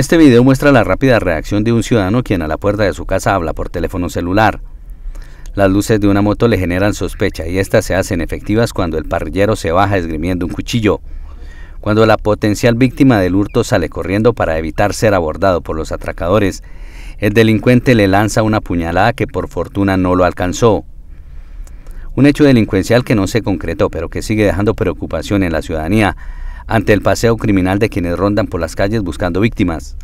Este video muestra la rápida reacción de un ciudadano quien a la puerta de su casa habla por teléfono celular. Las luces de una moto le generan sospecha y éstas se hacen efectivas cuando el parrillero se baja esgrimiendo un cuchillo. Cuando la potencial víctima del hurto sale corriendo para evitar ser abordado por los atracadores, el delincuente le lanza una puñalada que por fortuna no lo alcanzó. Un hecho delincuencial que no se concretó, pero que sigue dejando preocupación en la ciudadanía, ante el paseo criminal de quienes rondan por las calles buscando víctimas.